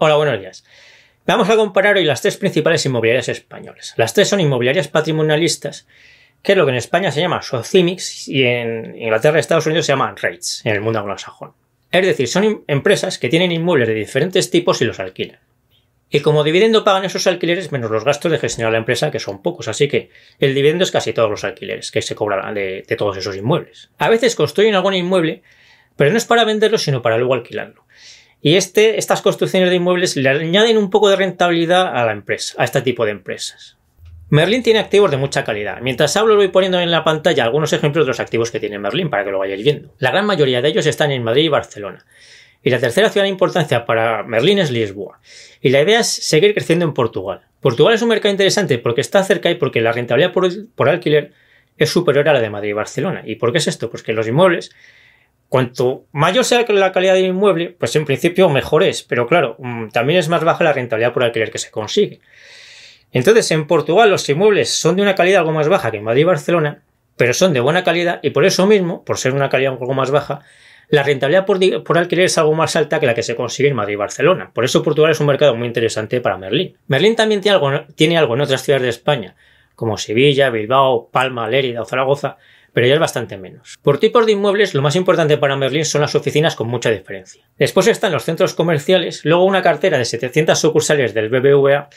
Hola, buenos días. Vamos a comparar hoy las tres principales inmobiliarias españolas. Las tres son inmobiliarias patrimonialistas, que es lo que en España se llama SOCIMIX, y en Inglaterra y Estados Unidos se llaman REITs, en el mundo anglosajón. Es decir, son empresas que tienen inmuebles de diferentes tipos y los alquilan. Y como dividendo pagan esos alquileres menos los gastos de gestionar la empresa, que son pocos, así que el dividendo es casi todos los alquileres que se cobran de todos esos inmuebles. A veces construyen algún inmueble, pero no es para venderlo, sino para luego alquilarlo. Y este, estas construcciones de inmuebles le añaden un poco de rentabilidad a la empresa, a este tipo de empresas. Merlin tiene activos de mucha calidad. Mientras hablo, voy poniendo en la pantalla algunos ejemplos de los activos que tiene Merlin para que lo vayáis viendo. La gran mayoría de ellos están en Madrid y Barcelona. Y la tercera ciudad de importancia para Merlín es Lisboa. Y la idea es seguir creciendo en Portugal. Portugal es un mercado interesante porque está cerca y porque la rentabilidad por, por alquiler es superior a la de Madrid y Barcelona. ¿Y por qué es esto? Pues que los inmuebles Cuanto mayor sea la calidad del inmueble, pues en principio mejor es, pero claro, mm, también es más baja la rentabilidad por alquiler que se consigue. Entonces, en Portugal los inmuebles son de una calidad algo más baja que en Madrid y Barcelona, pero son de buena calidad y por eso mismo, por ser una calidad algo más baja, la rentabilidad por, alquiler es algo más alta que la que se consigue en Madrid y Barcelona. Por eso Portugal es un mercado muy interesante para Merlín. Merlín también tiene tiene algo en otras ciudades de España, como Sevilla, Bilbao, Palma, Lérida o Zaragoza, pero ya es bastante menos. Por tipos de inmuebles, lo más importante para Merlín son las oficinas con mucha diferencia. Después están los centros comerciales, luego una cartera de 700 sucursales del BBVA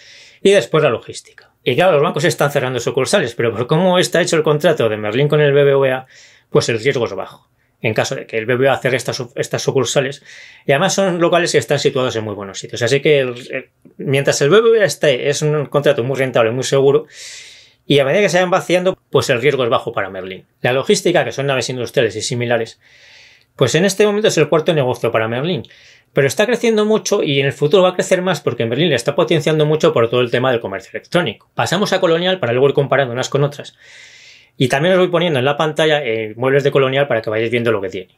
y después la logística. Y claro, los bancos están cerrando sucursales, pero por cómo está hecho el contrato de Merlín con el BBVA, pues el riesgo es bajo. En caso de que el BBVA cierre estas, sucursales, y además son locales que están situados en muy buenos sitios. Así que mientras el BBVA esté, es un contrato muy rentable, muy seguro, y a medida que se vayan vaciando, pues el riesgo es bajo para Merlin. La logística, que son naves industriales y similares, pues en este momento es el cuarto negocio para Merlin, pero está creciendo mucho y en el futuro va a crecer más porque Merlin le está potenciando mucho por todo el tema del comercio electrónico. Pasamos a Colonial para luego ir comparando unas con otras. Y también os voy poniendo en la pantalla eh, muebles de Colonial para que vayáis viendo lo que tiene.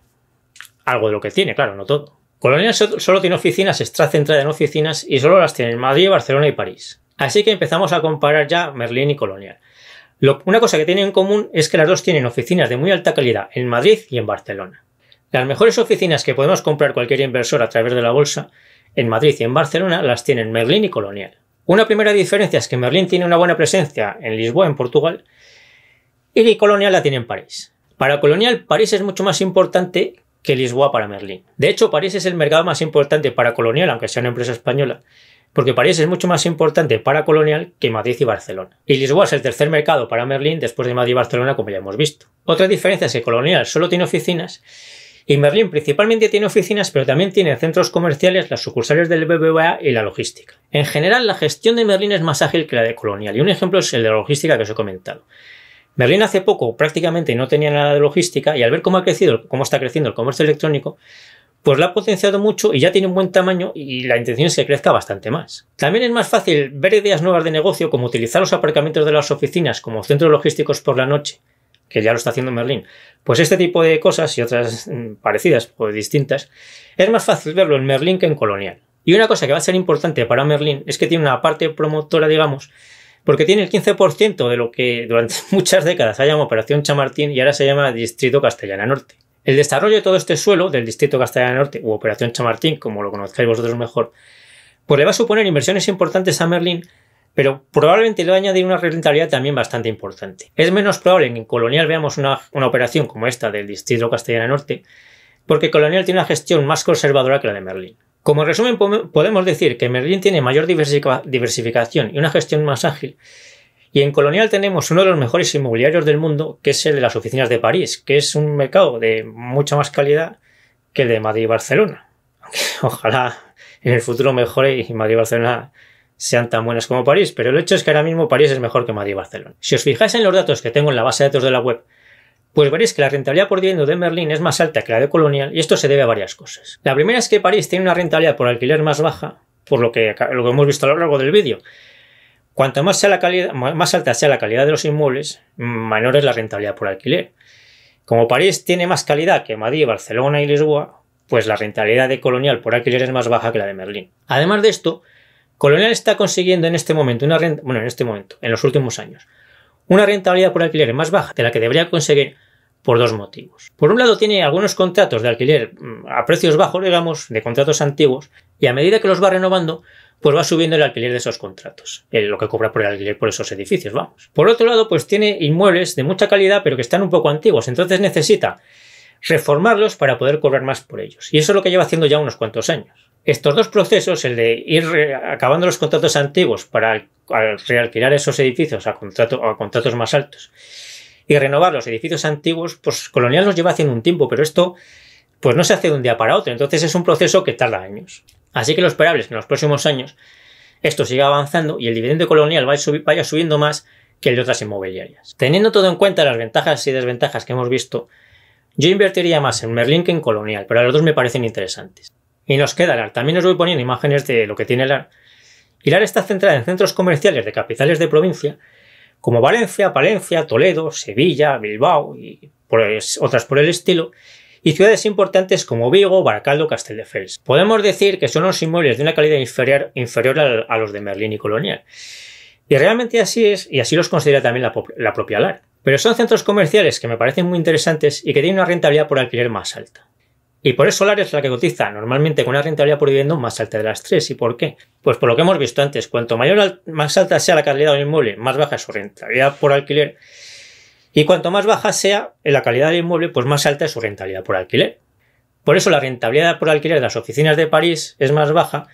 Algo de lo que tiene, claro, no todo. Colonial solo tiene oficinas, está centrada en oficinas y solo las tiene en Madrid, Barcelona y París. Así que empezamos a comparar ya Merlín y Colonial. una cosa que tienen en común es que las dos tienen oficinas de muy alta calidad en Madrid y en Barcelona. Las mejores oficinas que podemos comprar cualquier inversor a través de la bolsa en Madrid y en Barcelona las tienen Merlín y Colonial. Una primera diferencia es que Merlín tiene una buena presencia en Lisboa, en Portugal, y Colonial la tiene en París. Para Colonial, París es mucho más importante que Lisboa para Merlín. De hecho, París es el mercado más importante para Colonial, aunque sea una empresa española, porque París es mucho más importante para Colonial que Madrid y Barcelona. Y Lisboa es el tercer mercado para Merlín después de Madrid y Barcelona, como ya hemos visto. Otra diferencia es que Colonial solo tiene oficinas y Merlín principalmente tiene oficinas, pero también tiene centros comerciales, las sucursales del BBVA y la logística. En general, la gestión de Merlín es más ágil que la de Colonial, y un ejemplo es el de la logística que os he comentado. Merlín hace poco prácticamente no tenía nada de logística y al ver cómo ha crecido, cómo está creciendo el comercio electrónico, pues la ha potenciado mucho y ya tiene un buen tamaño y la intención es que crezca bastante más. También es más fácil ver ideas nuevas de negocio como utilizar los aparcamientos de las oficinas como centros logísticos por la noche, que ya lo está haciendo Merlín. Pues este tipo de cosas y otras mm, parecidas o distintas es más fácil verlo en Merlín que en Colonial. Y una cosa que va a ser importante para Merlín es que tiene una parte promotora, digamos, porque tiene el 15% de lo que durante muchas décadas se llama Operación Chamartín y ahora se llama Distrito Castellana Norte. El desarrollo de todo este suelo del Distrito Castellana Norte u Operación Chamartín, como lo conozcáis vosotros mejor, pues le va a suponer inversiones importantes a Merlín, pero probablemente le va a añadir una rentabilidad también bastante importante. Es menos probable que en Colonial veamos una, operación como esta del Distrito Castellana Norte, porque Colonial tiene una gestión más conservadora que la de Merlín. Como resumen, podemos decir que Merlín tiene mayor diversificación y una gestión más ágil, y en Colonial tenemos uno de los mejores inmobiliarios del mundo, que es el de las oficinas de París, que es un mercado de mucha más calidad que el de Madrid y Barcelona. Aunque ojalá en el futuro mejore y Madrid y Barcelona sean tan buenas como París, pero el hecho es que ahora mismo París es mejor que Madrid y Barcelona. Si os fijáis en los datos que tengo en la base de datos de la web, pues veréis que la rentabilidad por dividendo de Merlín es más alta que la de Colonial y esto se debe a varias cosas. La primera es que París tiene una rentabilidad por alquiler más baja, por lo que, lo que hemos visto a lo largo del vídeo, Cuanto más, sea la calidad, más alta sea la calidad de los inmuebles, menor es la rentabilidad por alquiler. Como París tiene más calidad que Madrid, Barcelona y Lisboa, pues la rentabilidad de Colonial por alquiler es más baja que la de Merlín. Además de esto, Colonial está consiguiendo en este momento una bueno, en este momento, en los últimos años, una rentabilidad por alquiler más baja de la que debería conseguir por dos motivos. Por un lado, tiene algunos contratos de alquiler mm, a precios bajos, digamos, de contratos antiguos, y a medida que los va renovando, pues va subiendo el alquiler de esos contratos, lo que cobra por el alquiler por esos edificios, vamos. Por otro lado, pues tiene inmuebles de mucha calidad, pero que están un poco antiguos, entonces necesita reformarlos para poder cobrar más por ellos. Y eso es lo que lleva haciendo ya unos cuantos años. Estos dos procesos, el de ir acabando los contratos antiguos para realquilar esos edificios a, a contratos más altos y renovar los edificios antiguos, pues Colonial los lleva haciendo un tiempo, pero esto pues no se hace de un día para otro, entonces es un proceso que tarda años. Así que lo esperable es que en los próximos años esto siga avanzando y el dividendo colonial vaya subiendo más que el de otras inmobiliarias. Teniendo todo en cuenta las ventajas y desventajas que hemos visto, yo invertiría más en Merlin que en Colonial, pero los dos me parecen interesantes. Y nos queda LAR. También os voy poniendo imágenes de lo que tiene LAR. Y LAR está centrada en centros comerciales de capitales de provincia, como Valencia, Palencia, Toledo, Sevilla, Bilbao y otras por el estilo, y ciudades importantes como Vigo, Baracaldo, Fels Podemos decir que son los inmuebles de una calidad inferior, inferior a, los de Merlín y Colonia Y realmente así es, y así los considera también la, propia LAR. Pero son centros comerciales que me parecen muy interesantes y que tienen una rentabilidad por alquiler más alta. Y por eso LAR es la que cotiza normalmente con una rentabilidad por dividendo más alta de las tres. ¿Y por qué? Pues por lo que hemos visto antes, cuanto mayor más alta sea la calidad del inmueble, más baja su rentabilidad por alquiler y cuanto más baja sea la calidad del inmueble, pues más alta es su rentabilidad por alquiler. Por eso la rentabilidad por alquiler de las oficinas de París es más baja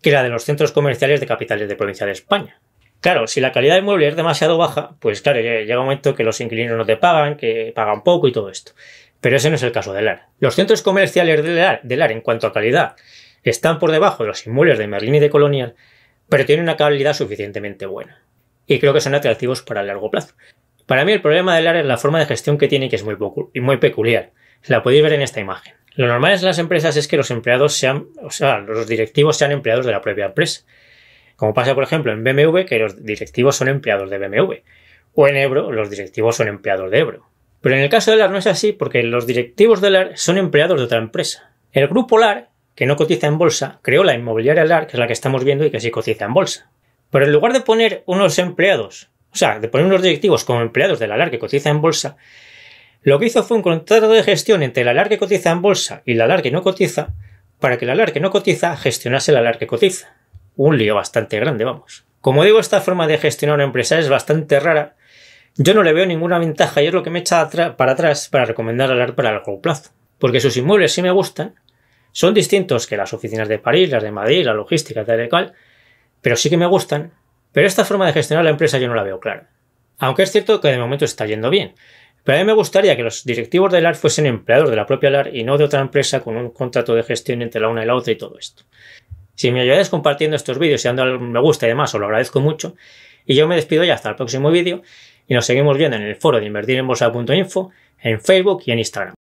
que la de los centros comerciales de capitales de provincia de España. Claro, si la calidad del inmueble es demasiado baja, pues claro, llega un momento que los inquilinos no te pagan, que pagan poco y todo esto. Pero ese no es el caso del Ar. Los centros comerciales del Ar en cuanto a calidad están por debajo de los inmuebles de Merlín y de Colonial, pero tienen una calidad suficientemente buena. Y creo que son atractivos para el largo plazo. Para mí el problema de LAR es la forma de gestión que tiene que es muy, muy peculiar. La podéis ver en esta imagen. Lo normal en las empresas es que los empleados sean, o sea, los directivos sean empleados de la propia empresa. Como pasa, por ejemplo, en BMW, que los directivos son empleados de BMW. O en Ebro, los directivos son empleados de Ebro. Pero en el caso de LAR no es así porque los directivos de LAR son empleados de otra empresa. El grupo LAR, que no cotiza en bolsa, creó la inmobiliaria LAR, que es la que estamos viendo y que sí cotiza en bolsa. Pero en lugar de poner unos empleados o sea, de poner unos directivos como empleados de la LAR que cotiza en bolsa, lo que hizo fue un contrato de gestión entre la LAR que cotiza en bolsa y la LAR que no cotiza, para que la LAR que no cotiza gestionase la LAR que cotiza. Un lío bastante grande, vamos. Como digo, esta forma de gestionar una empresa es bastante rara. Yo no le veo ninguna ventaja y es lo que me echa para atrás para recomendar alar LAR para largo plazo. Porque sus inmuebles sí me gustan, son distintos que las oficinas de París, las de Madrid, la logística, tal y cual, pero sí que me gustan pero esta forma de gestionar la empresa yo no la veo clara. Aunque es cierto que de momento está yendo bien. Pero a mí me gustaría que los directivos de LAR fuesen empleados de la propia LAR y no de otra empresa con un contrato de gestión entre la una y la otra y todo esto. Si me ayudáis compartiendo estos vídeos y dando me gusta y demás, os lo agradezco mucho. Y yo me despido ya hasta el próximo vídeo y nos seguimos viendo en el foro de invertirenbolsa.info, en Facebook y en Instagram.